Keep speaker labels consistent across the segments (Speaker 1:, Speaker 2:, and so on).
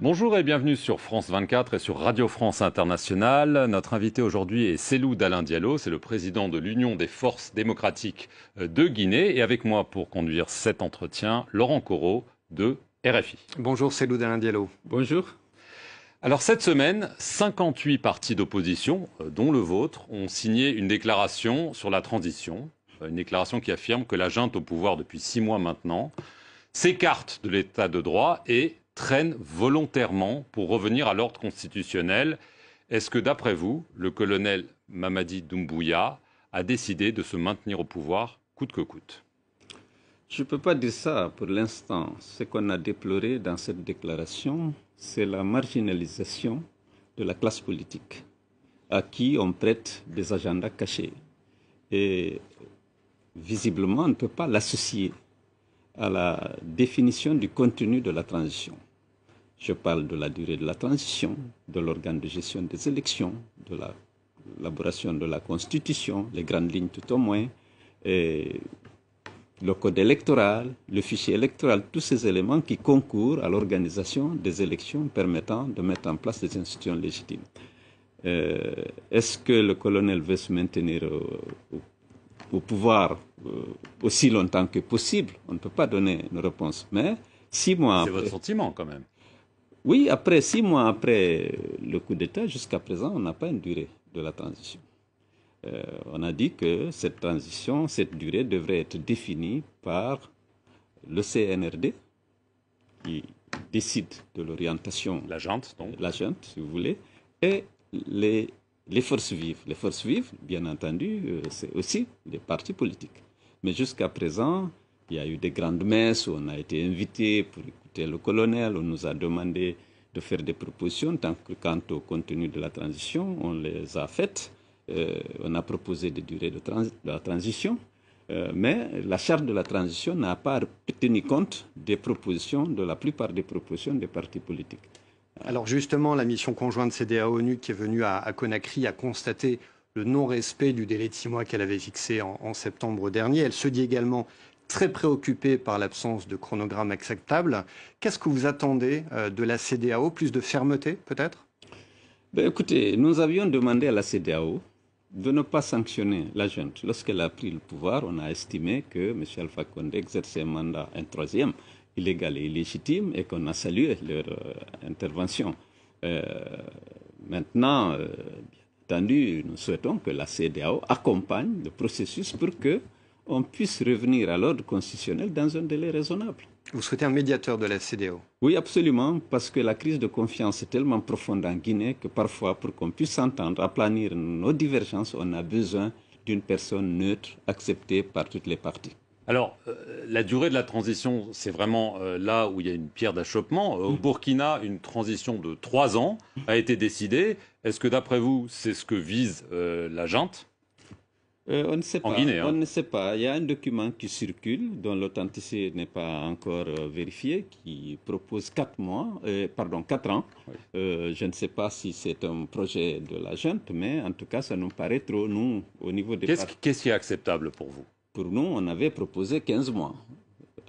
Speaker 1: Bonjour et bienvenue sur France 24 et sur Radio France Internationale. Notre invité aujourd'hui est Selou Dalin Diallo, c'est le président de l'Union des forces démocratiques euh, de Guinée. Et avec moi pour conduire cet entretien, Laurent Corot de RFI. Bonjour Selou Dalin Diallo. Bonjour. Alors cette semaine, 58 partis d'opposition, euh, dont le vôtre, ont signé une déclaration sur la transition. Euh, une déclaration qui affirme que la junte au pouvoir depuis six mois maintenant s'écarte de l'état de droit et traîne volontairement pour revenir à l'ordre constitutionnel. Est-ce que, d'après vous, le colonel Mamadi Doumbouya a décidé de se maintenir au pouvoir coûte que coûte Je ne peux pas dire ça pour
Speaker 2: l'instant. Ce qu'on a déploré dans cette déclaration, c'est la marginalisation de la classe politique, à qui on prête des agendas cachés. Et visiblement, on ne peut pas l'associer à la définition du contenu de la transition. Je parle de la durée de la transition, de l'organe de gestion des élections, de l'élaboration de la Constitution, les grandes lignes tout au moins, et le code électoral, le fichier électoral, tous ces éléments qui concourent à l'organisation des élections permettant de mettre en place des institutions légitimes. Euh, est-ce que le colonel veut se maintenir au au pouvoir euh, aussi longtemps que possible. On ne peut pas donner une réponse. Mais six mois C'est votre sentiment quand même. Oui, après six mois après le coup d'État, jusqu'à présent, on n'a pas une durée de la transition. Euh, on a dit que cette transition, cette durée devrait être définie par le CNRD, qui décide de l'orientation. La junte, donc. La si vous voulez, et les les forces vives. Les forces vives, bien entendu, euh, c'est aussi les partis politiques. Mais jusqu'à présent, il y a eu des grandes messes où on a été invité pour écouter le colonel, on nous a demandé de faire des propositions tant que quant au contenu de la transition, on les a faites. Euh, on a proposé des durées de, la transition, euh, mais la charte de la transition n'a pas tenu compte
Speaker 3: des propositions, de la plupart des propositions des partis politiques. Alors justement, la mission conjointe CDA-ONU qui est venue à, Conakry a constaté le non-respect du délai de six mois qu'elle avait fixé en, septembre dernier. Elle se dit également très préoccupée par l'absence de chronogramme acceptable. Qu'est-ce que vous attendez euh, de la CDAO Plus de fermeté peut-être ben, Écoutez, nous avions demandé à la CDAO de ne pas sanctionner la junte.
Speaker 2: Lorsqu'elle a pris le pouvoir, on a estimé que M. Alpha Condé exerçait un mandat, un troisième, illégale et illégitime et qu'on a salué leur euh, intervention. Euh, maintenant, euh, bien entendu, nous souhaitons que la CDAO accompagne le processus pour que on puisse revenir à l'ordre constitutionnel dans un délai raisonnable. Vous souhaitez un médiateur de la CDAO Oui, absolument, parce que la crise de confiance est tellement profonde en Guinée que parfois, pour qu'on puisse s'entendre, aplanir nos divergences, on a besoin d'une personne
Speaker 1: neutre acceptée par toutes les parties. Alors, la durée de la transition, c'est vraiment euh, là où il y a une pierre d'achoppement. Euh, au mm. Burkina, une transition de trois ans a été décidée. Est-ce que d'après vous, c'est ce que vise euh, la junte on
Speaker 2: ne sait pas. Hein. On ne sait pas. Il y a un document qui circule, dont l'authenticité n'est pas encore vérifiée, qui propose quatre mois, pardon, quatre ans. je ne sais pas si c'est un projet de la junte, mais en tout cas, ça nous paraît trop, nous, au niveau des. Qu'est-ce qui est acceptable pour vous pour nous, on avait proposé 15 mois,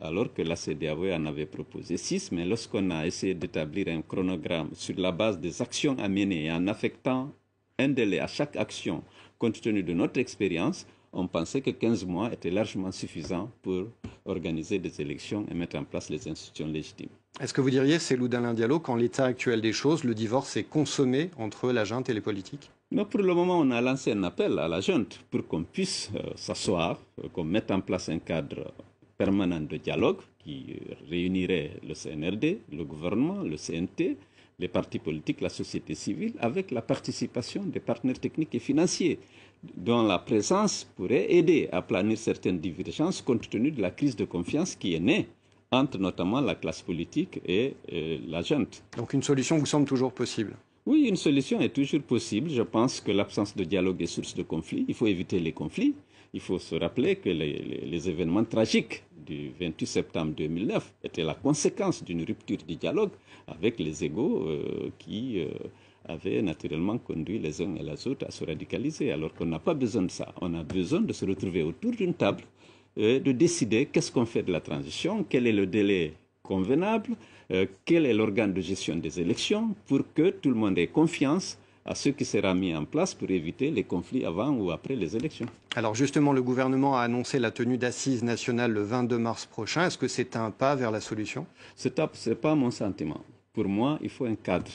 Speaker 2: alors que la CDAO en avait proposé 6, mais lorsqu'on a essayé d'établir un chronogramme sur la base des actions à mener et en affectant un délai à chaque action, compte tenu de notre expérience, on pensait que 15 mois était largement suffisant pour organiser des élections et mettre en place
Speaker 3: les institutions légitimes. Est-ce que vous diriez, c'est Loudalin Diallo, qu'en l'état actuel des choses, le divorce est consommé entre la junte et les politiques mais pour le moment, on a lancé un appel à la junte pour qu'on puisse
Speaker 2: euh, s'asseoir, euh, qu'on mette en place un cadre permanent de dialogue qui réunirait le CNRD, le gouvernement, le CNT, les partis politiques, la société civile, avec la participation des partenaires techniques et financiers, dont la présence pourrait aider à planir certaines divergences compte tenu de la crise de confiance qui est née entre notamment la classe politique et euh, la junte. Donc une solution vous semble toujours possible oui, une solution est toujours possible. Je pense que l'absence de dialogue est source de conflit. Il faut éviter les conflits. Il faut se rappeler que les, événements tragiques du 28 septembre 2009 étaient la conséquence d'une rupture du dialogue avec les égaux euh, qui... Euh, avaient naturellement conduit les uns et les autres à se radicaliser, alors qu'on n'a pas besoin de ça. On a besoin de se retrouver autour d'une table et euh, de décider qu'est-ce qu'on fait de la transition, quel est le délai convenable, euh, quel est l'organe de gestion des élections pour que tout le monde ait
Speaker 3: confiance à ce qui sera mis en place pour éviter les conflits avant ou après les élections. Alors justement, le gouvernement a annoncé la tenue d'assises nationales le 22 mars prochain. Est-ce que c'est un pas vers la solution Ce n'est pas mon sentiment. Pour moi, il faut un cadre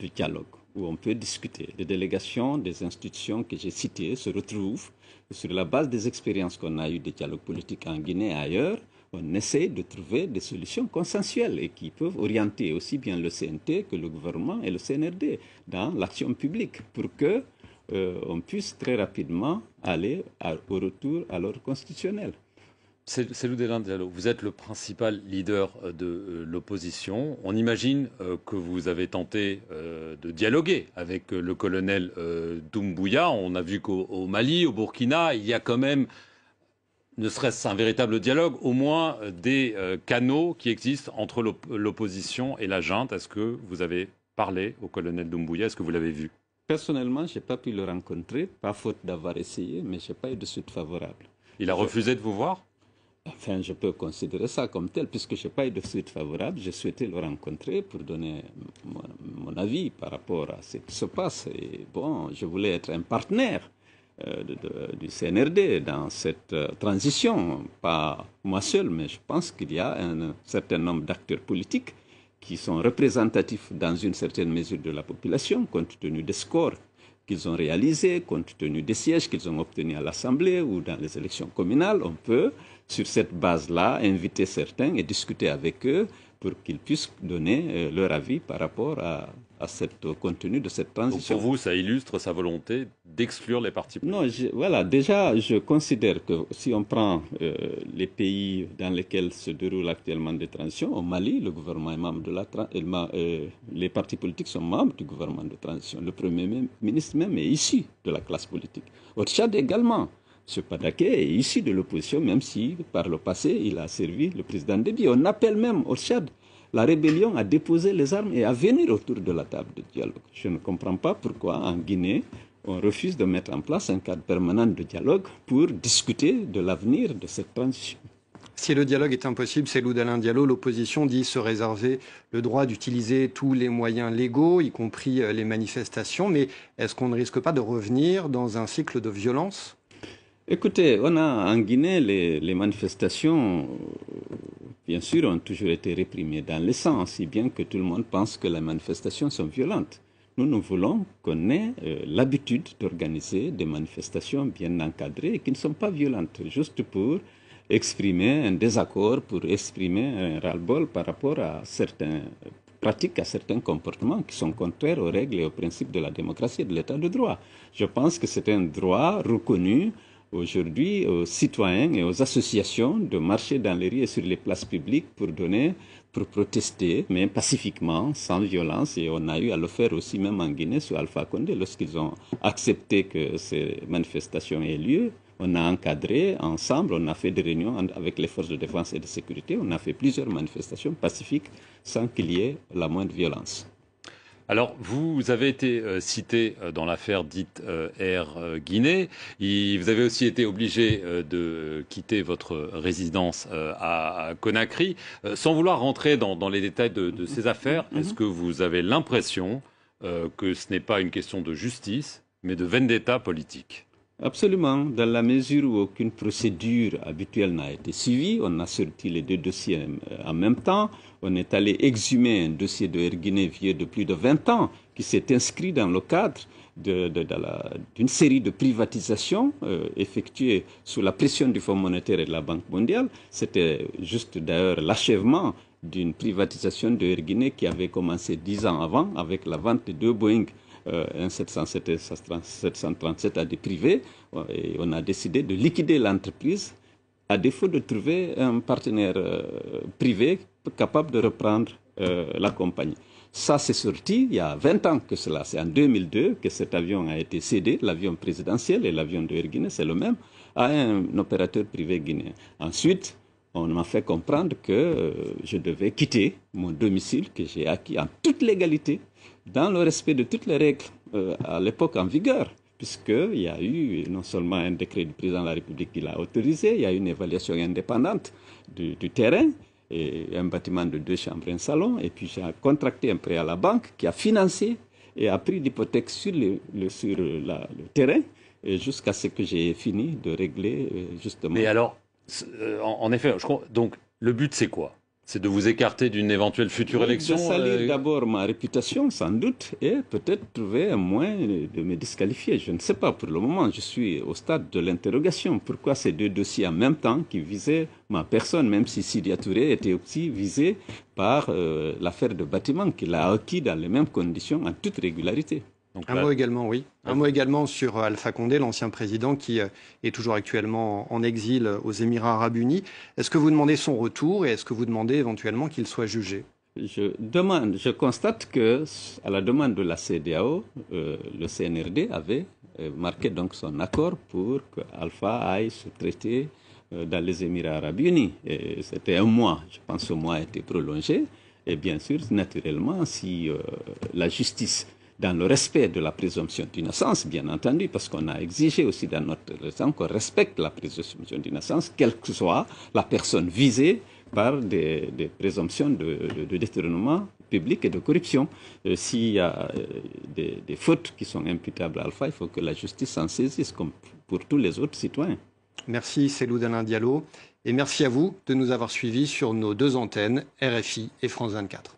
Speaker 3: de dialogue
Speaker 2: où on peut discuter. Les délégations des institutions que j'ai citées se retrouvent sur la base des expériences qu'on a eues des dialogues politiques en Guinée et ailleurs on essaie de trouver des solutions consensuelles et qui peuvent orienter aussi bien le CNT que le gouvernement et le CNRD dans l'action publique pour que euh, on puisse très rapidement aller
Speaker 1: au retour à l'ordre constitutionnel. C'est de vous êtes le principal leader euh, de euh, l'opposition. On imagine que vous avez tenté de dialoguer avec le colonel Doumbouya. On a vu qu'au Mali, au Burkina, il y a quand même ne serait-ce un véritable dialogue, au moins euh, des euh, canaux qui existent entre l'opposition et la junte. Est-ce que vous avez parlé au colonel Doumbouya Est-ce que vous l'avez vu Personnellement, je n'ai pas pu le rencontrer, pas faute d'avoir essayé, mais je n'ai pas eu de
Speaker 2: suite favorable. Il a refusé de vous voir Enfin, je peux considérer ça comme tel, puisque je n'ai pas eu de suite favorable. J'ai souhaité le rencontrer pour donner mon, mon, avis par rapport à ce qui se passe. Et bon, je voulais être un partenaire euh, du CNRD dans cette euh, transition. Pas moi seul, mais je pense qu'il y a un certain nombre d'acteurs politiques qui sont représentatifs dans une certaine mesure de la population, compte tenu des scores qu'ils ont réalisés, compte tenu des sièges qu'ils ont obtenus à l'Assemblée ou dans les élections communales. On peut, sur cette base-là, inviter certains et discuter avec eux pour qu'ils puissent donner euh, leur avis par rapport à, à cette, contenu
Speaker 1: de cette transition. Donc pour vous, ça illustre sa volonté d'exclure les partis
Speaker 2: politiques Non, voilà, déjà, je considère que si on prend euh, les pays dans lesquels se déroulent actuellement des transitions, au Mali, le gouvernement est membre de la euh, les partis politiques sont membres du gouvernement de transition. Le Premier ministre même est issu de la classe politique. Au Tchad également. Ce Padaké est issu de l'opposition, même si par le passé, il a servi le président Déby. On appelle même au Tchad la rébellion à déposer les armes et à venir autour de la table de dialogue. Je ne comprends pas pourquoi en Guinée, on refuse de mettre en place un cadre permanent de dialogue
Speaker 3: pour discuter de l'avenir de cette transition. Si le dialogue est impossible, c'est l'Oudalin Diallo. L'opposition dit se réserver le droit d'utiliser tous les moyens légaux, y compris euh, les manifestations. Mais est-ce qu'on ne risque pas de revenir dans un cycle de violence
Speaker 2: Écoutez, on a en Guinée, les, manifestations, euh, bien sûr, ont toujours été réprimées dans le sens, si bien que tout le monde pense que les manifestations sont violentes. Nous, nous voulons qu'on ait euh, l'habitude d'organiser des manifestations bien encadrées et qui ne sont pas violentes, juste pour exprimer un désaccord, pour exprimer un ras-le-bol par rapport à certaines pratiques, à certains comportements qui sont contraires aux règles et aux principes de la démocratie et de l'état de droit. Je pense que c'est un droit reconnu aujourd'hui aux citoyens et aux associations de marcher dans les rues et sur les places publiques pour donner, pour protester, mais pacifiquement, sans violence. Et on a eu à le faire aussi même en Guinée sous Alpha Condé lorsqu'ils ont accepté que ces manifestations aient lieu. On a encadré ensemble, on a fait des réunions avec les forces de défense et de sécurité, on a fait plusieurs manifestations pacifiques sans qu'il y ait la moindre violence.
Speaker 1: Alors, vous avez été euh, cité euh, dans l'affaire dite euh, Air Guinée. Et vous avez aussi été obligé de quitter votre résidence à, Conakry. sans vouloir rentrer dans, les détails de, ces affaires, mm-hmm. est-ce que vous avez l'impression que ce n'est pas une question de justice, mais de vendetta politique Absolument, dans la mesure
Speaker 2: où aucune procédure habituelle n'a été suivie, on a sorti les deux dossiers euh, en même temps, on est allé exhumer un dossier de Air vieux de plus de 20 ans qui s'est inscrit dans le cadre d'une série de privatisations euh, effectuées sous la pression du Fonds monétaire et de la Banque mondiale. C'était juste d'ailleurs l'achèvement d'une privatisation de Air qui avait commencé dix ans avant avec la vente de deux Boeing euh, un 737 à des privés. Et on a décidé de liquider l'entreprise à défaut de trouver un partenaire euh, privé capable de reprendre euh, la compagnie. Ça, c'est sorti il y a 20 ans que cela. C'est en 2002 que cet avion a été cédé, l'avion présidentiel et l'avion de Air Guinée, c'est le même, à un opérateur privé guinéen. Ensuite, on m'a fait comprendre que je devais quitter mon domicile que j'ai acquis en toute légalité dans le respect de toutes les règles euh, à l'époque en vigueur, puisqu'il y a eu non seulement un décret du président de la République qui l'a autorisé, il y a eu une évaluation indépendante du, terrain, et un bâtiment de deux chambres et un salon, et puis j'ai contracté un prêt à la banque qui a financé et a pris l'hypothèque sur, le, sur terrain jusqu'à ce que j'ai fini de
Speaker 1: régler euh, justement. Mais alors, euh, en, effet, donc le but c'est quoi c'est de vous écarter d'une éventuelle future élection De salir euh, d'abord ma réputation, sans doute, et peut-être
Speaker 2: trouver un moyen de me disqualifier. Je ne sais pas. Pour le moment, je suis au stade de l'interrogation. Pourquoi ces deux dossiers en même temps qui visaient ma personne, même si Sidia Touré était aussi visé
Speaker 3: par euh, l'affaire de bâtiment qu'il a acquis dans les mêmes conditions, en toute régularité un mot également, oui. Un ah. mot également sur euh, Alpha Condé, l'ancien président qui euh, est toujours actuellement en exil euh, aux Émirats arabes unis. Est-ce que vous demandez son retour et est-ce que vous demandez éventuellement qu'il soit jugé je constate que à la demande de la CDAO,
Speaker 2: le CNRD avait marqué donc son accord pour que Alpha aille se traiter dans les Émirats arabes unis. C'était un mois, je pense que ce mois a été prolongé. Et bien sûr, naturellement, si la justice dans le respect de la présomption d'innocence, bien entendu, parce qu'on a exigé aussi dans notre raison qu'on respecte la présomption d'innocence, quelle que soit la personne visée par des, présomptions de, détournement public et de corruption. Euh, s'il y a euh,
Speaker 3: des, fautes qui sont imputables à Alpha, il faut que la justice s'en saisisse, comme pour tous les autres citoyens. Merci, c'est Lou Diallo. Et merci à vous de nous avoir suivis sur nos deux antennes, RFI et France 24.